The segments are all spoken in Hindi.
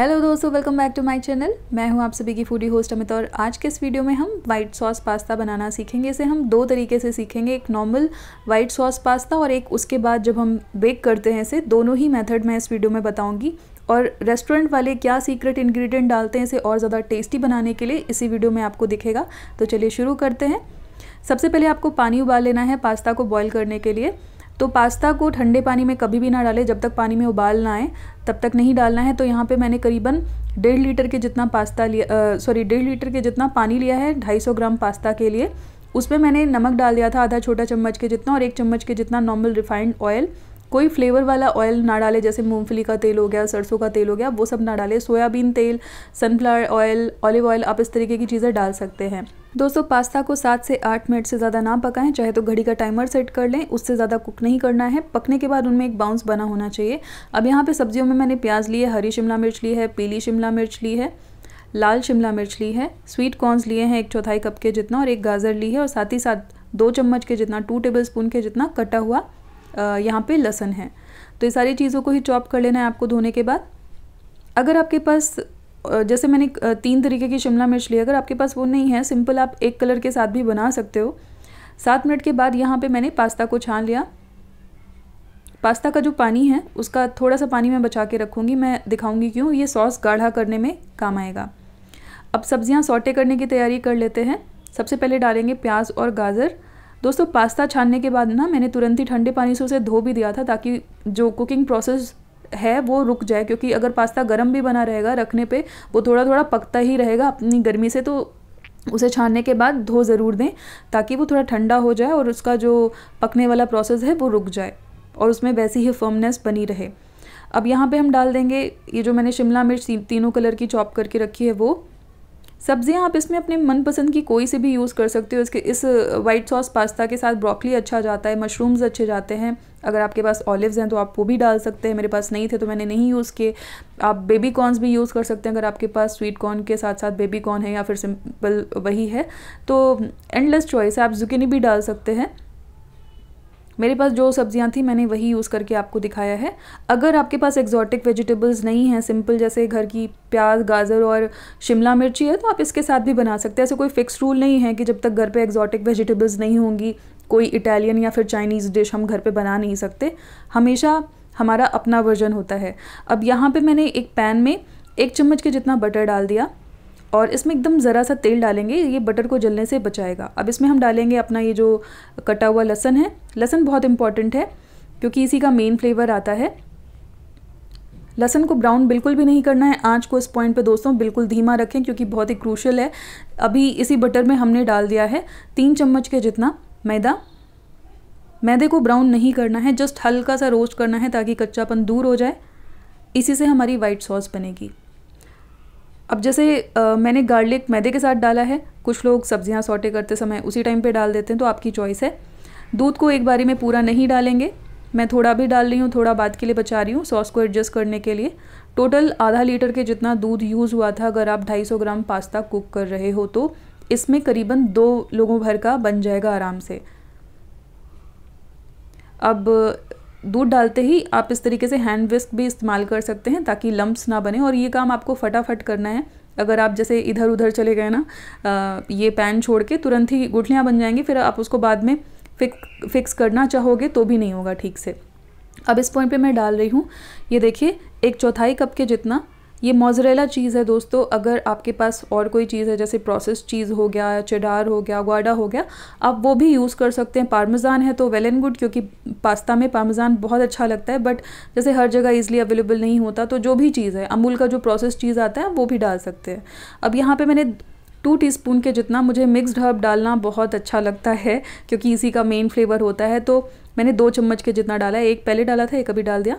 हेलो दोस्तों welcome back to my channel मैं हूं आप सभी की फूडी होस्ट अमित और आज के इस वीडियो में हम वाइट सॉस पास्ता बनाना सीखेंगे इसे हम दो तरीके से सीखेंगे एक नॉर्मल वाइट सॉस पास्ता और एक उसके बाद जब हम बेक करते हैं इसे दोनों ही मेथड मैं इस वीडियो में बताऊंगी और रेस्टोरेंट वाले क्या सीक्रेट इन्ग्रीडियंट डालते हैं इसे और ज़्यादा टेस्टी बनाने के लिए इसी वीडियो में आपको दिखेगा तो चलिए शुरू करते हैं सबसे पहले आपको पानी उबाल लेना है पास्ता को बॉयल करने के लिए तो पास्ता को ठंडे पानी में कभी भी ना डालें जब तक पानी में उबाल ना आए तब तक नहीं डालना है तो यहाँ पे मैंने करीबन डेढ़ लीटर के जितना पास्ता लिया सॉरी डेढ़ लीटर के जितना पानी लिया है ढाई सौ ग्राम पास्ता के लिए उसमें मैंने नमक डाल दिया था आधा छोटा चम्मच के जितना और एक चम्मच के जितना नॉर्मल रिफाइंड ऑयल कोई फ्लेवर वाला ऑयल ना डाले जैसे मूंगफली का तेल हो गया सरसों का तेल हो गया वो सब ना डाले सोयाबीन तेल सनफ्लावर ऑयल ऑलिव ऑयल आप इस तरीके की चीज़ें डाल सकते हैं दोस्तों पास्ता को सात से आठ मिनट से ज़्यादा ना पकाएं चाहे तो घड़ी का टाइमर सेट कर लें उससे ज़्यादा कुक नहीं करना है पकने के बाद उनमें एक बाउंस बना होना चाहिए अब यहाँ पे सब्जियों में मैंने प्याज ली है हरी शिमला मिर्च ली है पीली शिमला मिर्च ली है लाल शिमला मिर्च ली है स्वीट कॉर्नस लिए हैं एक चौथाई कप के जितना और एक गाजर ली है और साथ ही साथ दो चम्मच के जितना टू टेबल स्पून के जितना कटा हुआ यहाँ पर लहसन है तो ये सारी चीज़ों को ही चॉप कर लेना है आपको धोने के बाद अगर आपके पास जैसे मैंने तीन तरीके की शिमला मिर्च ली अगर आपके पास वो नहीं है सिंपल आप एक कलर के साथ भी बना सकते हो सात मिनट के बाद यहाँ पे मैंने पास्ता को छान लिया पास्ता का जो पानी है उसका थोड़ा सा पानी मैं बचा के रखूँगी मैं दिखाऊँगी क्यों ये सॉस गाढ़ा करने में काम आएगा अब सब्जियाँ सौटे करने की तैयारी कर लेते हैं सबसे पहले डालेंगे प्याज और गाजर दोस्तों पास्ता छानने के बाद ना मैंने तुरंत ही ठंडे पानी से उसे धो भी दिया था ताकि जो कुकिंग प्रोसेस है वो रुक जाए क्योंकि अगर पास्ता गर्म भी बना रहेगा रखने पे वो थोड़ा थोड़ा पकता ही रहेगा अपनी गर्मी से तो उसे छानने के बाद धो ज़रूर दें ताकि वो थोड़ा ठंडा हो जाए और उसका जो पकने वाला प्रोसेस है वो रुक जाए और उसमें वैसी ही फर्मनेस बनी रहे अब यहाँ पे हम डाल देंगे ये जो मैंने शिमला मिर्च तीनों कलर की चॉप करके रखी है वो सब्ज़ियाँ आप इसमें अपने मनपसंद की कोई से भी यूज़ कर सकते हो इसके इस वाइट सॉस पास्ता के साथ ब्रोकली अच्छा जाता है मशरूम्स अच्छे जाते हैं अगर आपके पास ऑलिव्स हैं तो आप वो भी डाल सकते हैं मेरे पास नहीं थे तो मैंने नहीं यूज़ किए आप बेबी कॉर्नस भी यूज़ कर सकते हैं अगर आपके पास स्वीट कॉर्न के साथ साथ बेबी कॉर्न है या फिर सिंपल वही है तो एंडलेस चॉइस है आप जुकिनी भी डाल सकते हैं मेरे पास जो सब्जियां थी मैंने वही यूज़ करके आपको दिखाया है अगर आपके पास एक्जॉटिक वेजिटेबल्स नहीं हैं सिंपल जैसे घर की प्याज गाजर और शिमला मिर्ची है तो आप इसके साथ भी बना सकते हैं ऐसे कोई फिक्स रूल नहीं है कि जब तक घर पे एक्जॉटिक वेजिटेबल्स नहीं होंगी कोई इटालियन या फिर चाइनीज़ डिश हम घर पर बना नहीं सकते हमेशा हमारा अपना वर्जन होता है अब यहाँ पर मैंने एक पैन में एक चम्मच के जितना बटर डाल दिया और इसमें एकदम ज़रा सा तेल डालेंगे ये बटर को जलने से बचाएगा अब इसमें हम डालेंगे अपना ये जो कटा हुआ लहसन है लहसन बहुत इंपॉर्टेंट है क्योंकि इसी का मेन फ्लेवर आता है लहसन को ब्राउन बिल्कुल भी नहीं करना है आंच को इस पॉइंट पे दोस्तों बिल्कुल धीमा रखें क्योंकि बहुत ही क्रूशल है अभी इसी बटर में हमने डाल दिया है तीन चम्मच के जितना मैदा मैदे को ब्राउन नहीं करना है जस्ट हल्का सा रोस्ट करना है ताकि कच्चापन दूर हो जाए इसी से हमारी वाइट सॉस बनेगी अब जैसे आ, मैंने गार्लिक मैदे के साथ डाला है कुछ लोग सब्जियां सौटे करते समय उसी टाइम पे डाल देते हैं तो आपकी चॉइस है दूध को एक बारी में पूरा नहीं डालेंगे मैं थोड़ा भी डाल रही हूँ थोड़ा बाद के लिए बचा रही हूँ सॉस को एडजस्ट करने के लिए टोटल आधा लीटर के जितना दूध यूज़ हुआ था अगर आप 250 ग्राम पास्ता कुक कर रहे हो तो इसमें करीबन दो लोगों भर का बन जाएगा आराम से अब दूध डालते ही आप इस तरीके से हैंड विस्क भी इस्तेमाल कर सकते हैं ताकि लम्ब्स ना बने और ये काम आपको फटाफट करना है अगर आप जैसे इधर उधर चले गए ना ये पैन छोड़ के तुरंत ही गुठलियाँ बन जाएंगी फिर आप उसको बाद में फिक फिक्स करना चाहोगे तो भी नहीं होगा ठीक से अब इस पॉइंट पे मैं डाल रही हूँ ये देखिए एक चौथाई कप के जितना ये मोजरेला चीज़ है दोस्तों अगर आपके पास और कोई चीज़ है जैसे प्रोसेस चीज़ हो गया चेडार हो गया गुआडा हो गया आप वो भी यूज़ कर सकते हैं पार्मेज़ान है तो वेल एंड गुड क्योंकि पास्ता में पार्मेज़ान बहुत अच्छा लगता है बट जैसे हर जगह ईजिली अवेलेबल नहीं होता तो जो भी चीज़ है अमूल का जो प्रोसेस चीज़ आता है वो भी डाल सकते हैं अब यहाँ पर मैंने टू टीस्पून के जितना मुझे मिक्सड हर्ब डालना बहुत अच्छा लगता है क्योंकि इसी का मेन फ्लेवर होता है तो मैंने दो चम्मच के जितना डाला है एक पहले डाला था एक अभी डाल दिया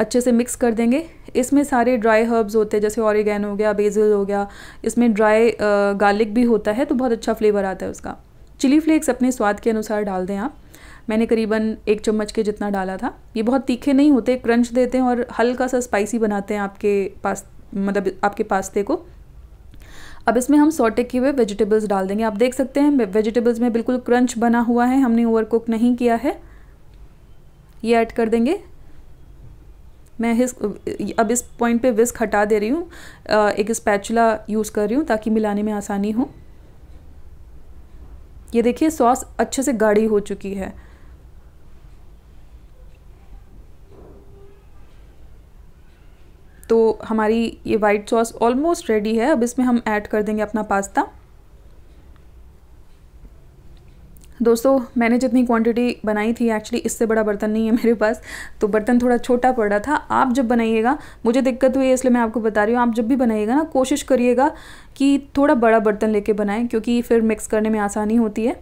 अच्छे से मिक्स कर देंगे इसमें सारे ड्राई हर्ब्स होते हैं जैसे ऑरिगेन हो गया बेजल हो गया इसमें ड्राई गार्लिक भी होता है तो बहुत अच्छा फ्लेवर आता है उसका चिली फ्लेक्स अपने स्वाद के अनुसार डाल दें आप मैंने करीबन एक चम्मच के जितना डाला था ये बहुत तीखे नहीं होते क्रंच देते हैं और हल्का सा स्पाइसी बनाते हैं आपके पास मतलब आपके पास्ते को अब इसमें हम सॉटे किए हुए वेजिटेबल्स डाल देंगे आप देख सकते हैं वेजिटेबल्स में बिल्कुल क्रंच बना हुआ है हमने ओवर कुक नहीं किया है ये ऐड कर देंगे मैं हिस्क अब इस पॉइंट पे विस्क हटा दे रही हूँ एक स्पैचुला यूज़ कर रही हूँ ताकि मिलाने में आसानी हो ये देखिए सॉस अच्छे से गाढ़ी हो चुकी है तो हमारी ये वाइट सॉस ऑलमोस्ट रेडी है अब इसमें हम ऐड कर देंगे अपना पास्ता दोस्तों मैंने जितनी क्वांटिटी बनाई थी एक्चुअली इससे बड़ा बर्तन नहीं है मेरे पास तो बर्तन थोड़ा छोटा पड़ रहा था आप जब बनाइएगा मुझे दिक्कत हुई है इसलिए मैं आपको बता रही हूँ आप जब भी बनाइएगा ना कोशिश करिएगा कि थोड़ा बड़ा बर्तन लेके बनाएं क्योंकि फिर मिक्स करने में आसानी होती है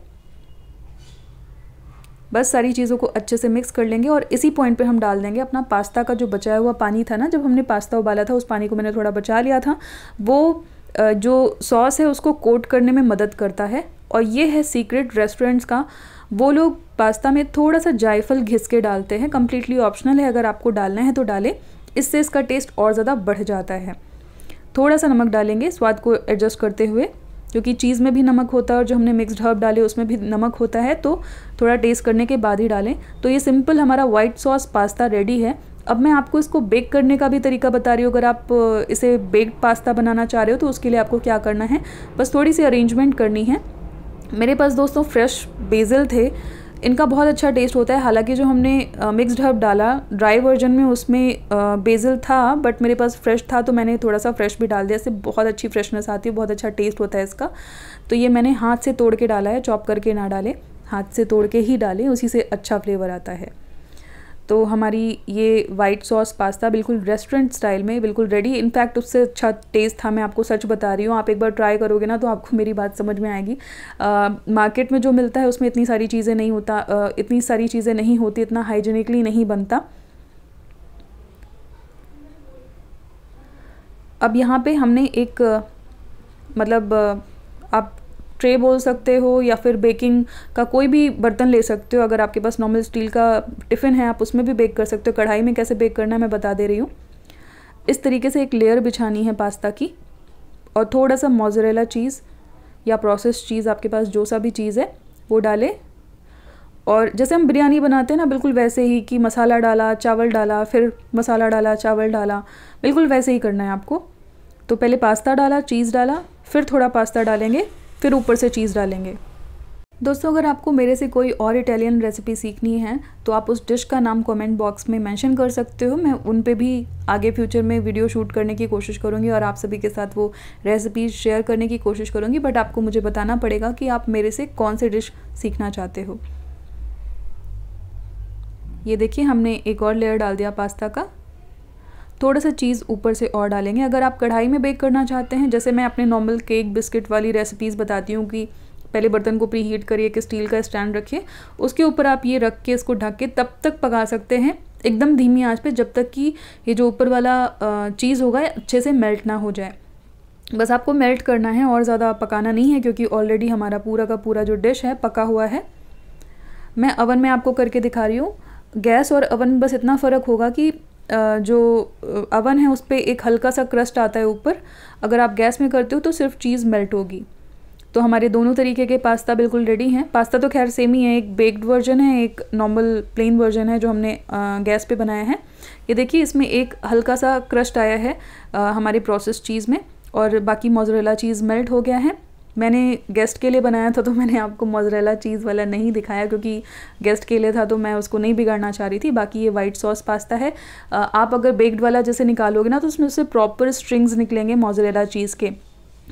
बस सारी चीज़ों को अच्छे से मिक्स कर लेंगे और इसी पॉइंट पे हम डाल देंगे अपना पास्ता का जो बचाया हुआ पानी था ना जब हमने पास्ता उबाला था उस पानी को मैंने थोड़ा बचा लिया था वो जो सॉस है उसको कोट करने में मदद करता है और ये है सीक्रेट रेस्टोरेंट्स का वो लोग पास्ता में थोड़ा सा जायफल घिस के डालते हैं कम्प्लीटली ऑप्शनल है अगर आपको डालना है तो डालें इससे इसका टेस्ट और ज़्यादा बढ़ जाता है थोड़ा सा नमक डालेंगे स्वाद को एडजस्ट करते हुए क्योंकि चीज़ में भी नमक होता है और जो हमने मिक्सड हर्ब डाले उसमें भी नमक होता है तो थोड़ा टेस्ट करने के बाद ही डालें तो ये सिंपल हमारा वाइट सॉस पास्ता रेडी है अब मैं आपको इसको बेक करने का भी तरीका बता रही हूँ अगर आप इसे बेक्ड पास्ता बनाना चाह रहे हो तो उसके लिए आपको क्या करना है बस थोड़ी सी अरेंजमेंट करनी है मेरे पास दोस्तों फ्रेश बेज़ल थे इनका बहुत अच्छा टेस्ट होता है हालांकि जो हमने मिक्सड हर्ब डाला ड्राई वर्जन में उसमें बेज़ल था बट मेरे पास फ्रेश था तो मैंने थोड़ा सा फ्रेश भी डाल दिया इससे बहुत अच्छी फ्रेशनेस आती है बहुत अच्छा टेस्ट होता है इसका तो ये मैंने हाथ से तोड़ के डाला है चॉप करके ना डाले हाथ से तोड़ के ही डालें उसी से अच्छा फ्लेवर आता है तो हमारी ये वाइट सॉस पास्ता बिल्कुल रेस्टोरेंट स्टाइल में बिल्कुल रेडी इनफैक्ट उससे अच्छा टेस्ट था मैं आपको सच बता रही हूँ आप एक बार ट्राई करोगे ना तो आपको मेरी बात समझ में आएगी मार्केट में जो मिलता है उसमें इतनी सारी चीज़ें नहीं होता आ, इतनी सारी चीज़ें नहीं होती इतना हाइजीनिकली नहीं बनता अब यहाँ पे हमने एक मतलब आप ट्रे बोल सकते हो या फिर बेकिंग का कोई भी बर्तन ले सकते हो अगर आपके पास नॉर्मल स्टील का टिफ़िन है आप उसमें भी बेक कर सकते हो कढ़ाई में कैसे बेक करना है मैं बता दे रही हूँ इस तरीके से एक लेयर बिछानी है पास्ता की और थोड़ा सा मोजरेला चीज़ या प्रोसेस चीज़ आपके पास जो सा भी चीज़ है वो डालें और जैसे हम बिरयानी बनाते हैं ना बिल्कुल वैसे ही कि मसाला डाला चावल डाला फिर मसाला डाला चावल डाला बिल्कुल वैसे ही करना है आपको तो पहले पास्ता डाला चीज़ डाला फिर थोड़ा पास्ता डालेंगे फिर ऊपर से चीज़ डालेंगे दोस्तों अगर आपको मेरे से कोई और इटालियन रेसिपी सीखनी है तो आप उस डिश का नाम कमेंट बॉक्स में मेंशन कर सकते हो मैं उन पे भी आगे फ्यूचर में वीडियो शूट करने की कोशिश करूँगी और आप सभी के साथ वो रेसिपी शेयर करने की कोशिश करूँगी बट आपको मुझे बताना पड़ेगा कि आप मेरे से कौन से डिश सीखना चाहते हो ये देखिए हमने एक और लेयर डाल दिया पास्ता का थोड़ा सा चीज़ ऊपर से और डालेंगे अगर आप कढ़ाई में बेक करना चाहते हैं जैसे मैं अपने नॉर्मल केक बिस्किट वाली रेसिपीज़ बताती हूँ कि पहले बर्तन को प्री हीट करिए कि स्टील का स्टैंड रखिए उसके ऊपर आप ये रख के इसको ढक के तब तक पका सकते हैं एकदम धीमी आंच पे जब तक कि ये जो ऊपर वाला चीज़ होगा अच्छे से मेल्ट ना हो जाए बस आपको मेल्ट करना है और ज़्यादा पकाना नहीं है क्योंकि ऑलरेडी हमारा पूरा का पूरा जो डिश है पका हुआ है मैं अवन में आपको करके दिखा रही हूँ गैस और अवन बस इतना फ़र्क होगा कि जो अवन है उस पर एक हल्का सा क्रस्ट आता है ऊपर अगर आप गैस में करते हो तो सिर्फ चीज़ मेल्ट होगी तो हमारे दोनों तरीके के पास्ता बिल्कुल रेडी हैं पास्ता तो खैर सेम ही है एक बेक्ड वर्जन है एक नॉर्मल प्लेन वर्जन है जो हमने गैस पे बनाया है ये देखिए इसमें एक हल्का सा क्रस्ट आया है हमारे प्रोसेस चीज़ में और बाकी मोजरेला चीज़ मेल्ट हो गया है मैंने गेस्ट के लिए बनाया था तो मैंने आपको मोजरेला चीज़ वाला नहीं दिखाया क्योंकि गेस्ट के लिए था तो मैं उसको नहीं बिगाड़ना चाह रही थी बाकी ये वाइट सॉस पास्ता है आप अगर बेक्ड वाला जैसे निकालोगे ना तो उसमें उससे प्रॉपर स्ट्रिंग्स निकलेंगे मोजरेला चीज़ के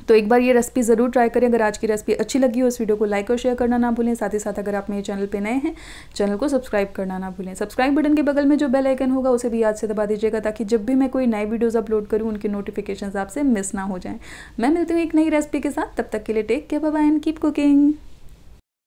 तो एक बार ये रेसिपी ज़रूर ट्राई करें अगर आज की रेसिपी अच्छी लगी हो इस वीडियो को लाइक और शेयर करना ना भूलें साथ ही साथ अगर आप मेरे चैनल पे नए हैं चैनल को सब्सक्राइब करना ना भूलें सब्सक्राइब बटन के बगल में जो बेल आइकन होगा उसे भी याद से दबा दीजिएगा ताकि जब भी मैं कोई नई वीडियोज़ अपलोड करूँ उनके नोटिफिकेशन आपसे मिस ना हो जाएँ मैं मिलती हूँ एक नई रेसिपी के साथ तब तक के लिए take care bye and keep cooking